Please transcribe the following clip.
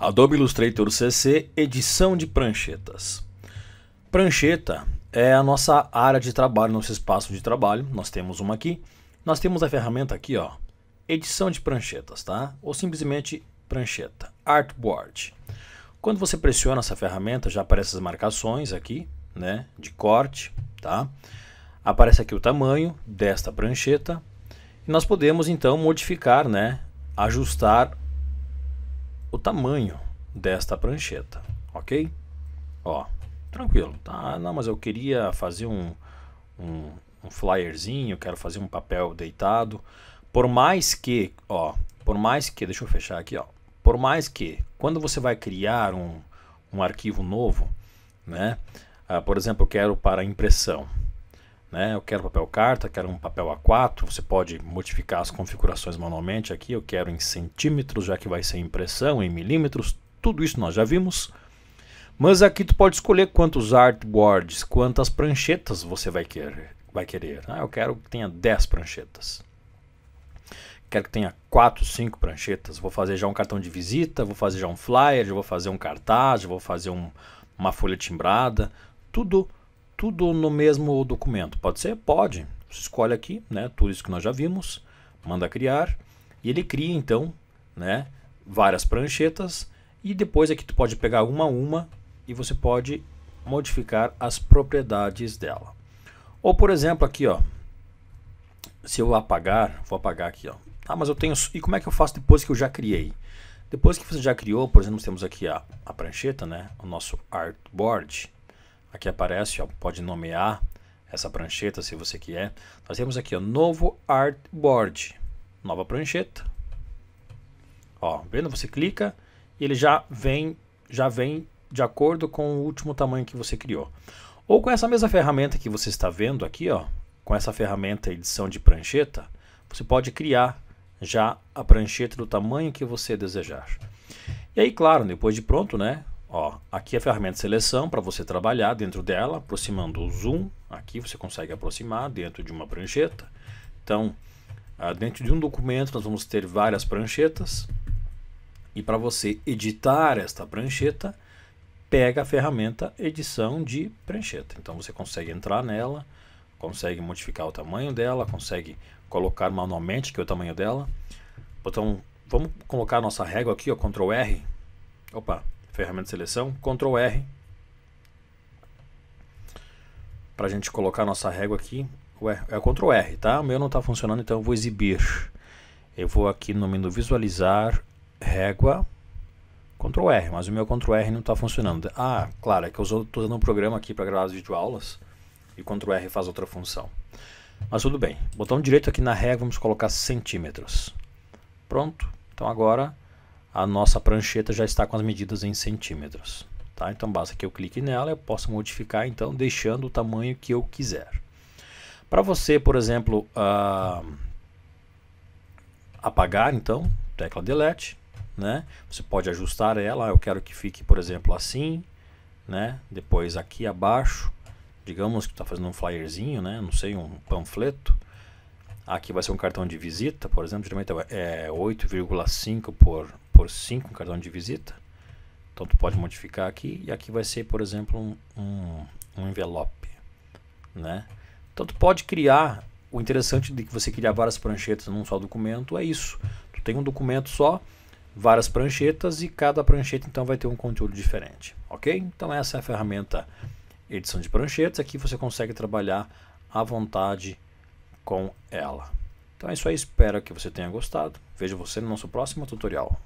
Adobe Illustrator CC, edição de pranchetas. Prancheta é a nossa área de trabalho, nosso espaço de trabalho. Nós temos uma aqui. Nós temos a ferramenta aqui, ó, edição de pranchetas, tá? Ou simplesmente prancheta, artboard. Quando você pressiona essa ferramenta, já aparecem as marcações aqui, né, de corte, tá? Aparece aqui o tamanho desta prancheta. E nós podemos então modificar, né, ajustar o tamanho desta prancheta, ok? Ó, tranquilo, tá? Não, mas eu queria fazer um, um, um flyerzinho, quero fazer um papel deitado. Por mais que, ó, por mais que, deixa eu fechar aqui, ó. Por mais que, quando você vai criar um, um arquivo novo, né? Ah, por exemplo, eu quero para impressão. Né? Eu quero papel carta, quero um papel A4. Você pode modificar as configurações manualmente aqui. Eu quero em centímetros, já que vai ser impressão, em milímetros. Tudo isso nós já vimos. Mas aqui tu pode escolher quantos artboards, quantas pranchetas você vai querer. Vai querer. Ah, eu quero que tenha 10 pranchetas. Quero que tenha 4, 5 pranchetas. Vou fazer já um cartão de visita, vou fazer já um flyer, vou fazer um cartaz, vou fazer um, uma folha timbrada. Tudo tudo no mesmo documento. Pode ser? Pode. Você escolhe aqui, né, tudo isso que nós já vimos, manda criar e ele cria então, né, várias pranchetas e depois aqui tu pode pegar uma a uma e você pode modificar as propriedades dela. Ou por exemplo aqui, ó, se eu apagar, vou apagar aqui, ó. Ah, mas eu tenho e como é que eu faço depois que eu já criei? Depois que você já criou, por exemplo, nós temos aqui a, a prancheta, né, o nosso artboard. Aqui aparece, ó, pode nomear essa prancheta se você quiser. Nós temos aqui o novo artboard, nova prancheta. Ó, vendo? Você clica e ele já vem, já vem de acordo com o último tamanho que você criou. Ou com essa mesma ferramenta que você está vendo aqui, ó, com essa ferramenta edição de prancheta, você pode criar já a prancheta do tamanho que você desejar. E aí, claro, depois de pronto, né, Ó, aqui é a ferramenta de seleção para você trabalhar dentro dela, aproximando o zoom. Aqui você consegue aproximar dentro de uma prancheta. Então, ah, dentro de um documento nós vamos ter várias pranchetas. E para você editar esta prancheta, pega a ferramenta edição de prancheta. Então você consegue entrar nela, consegue modificar o tamanho dela, consegue colocar manualmente que é o tamanho dela. Então, vamos colocar a nossa régua aqui, ó, Ctrl R. Opa, ferramenta de seleção, Ctrl R, para a gente colocar nossa régua aqui. Ué, é Ctrl R, tá? O meu não está funcionando, então eu vou exibir. Eu vou aqui no menu visualizar, régua, Ctrl R, mas o meu Ctrl R não está funcionando. Ah, claro, é que eu estou usando um programa aqui para gravar as videoaulas e Ctrl R faz outra função. Mas tudo bem, botão direito aqui na régua, vamos colocar centímetros. Pronto, então agora a nossa prancheta já está com as medidas em centímetros. Tá? Então basta que eu clique nela, eu posso modificar então deixando o tamanho que eu quiser. Para você, por exemplo, uh, apagar então, tecla delete, né? Você pode ajustar ela, eu quero que fique, por exemplo, assim, né? Depois aqui abaixo, digamos que está fazendo um flyerzinho, né? Não sei, um panfleto. Aqui vai ser um cartão de visita, por exemplo, geralmente é 8,5 é por por 5 um cartão de visita. Então tu pode modificar aqui e aqui vai ser, por exemplo, um, um, envelope, né? Então tu pode criar, o interessante de que você criar várias pranchetas num só documento é isso. Tu tem um documento só, várias pranchetas e cada prancheta então vai ter um conteúdo diferente, ok? Então essa é a ferramenta edição de pranchetas, aqui você consegue trabalhar à vontade com ela. Então é isso aí, espero que você tenha gostado. Vejo você no nosso próximo tutorial.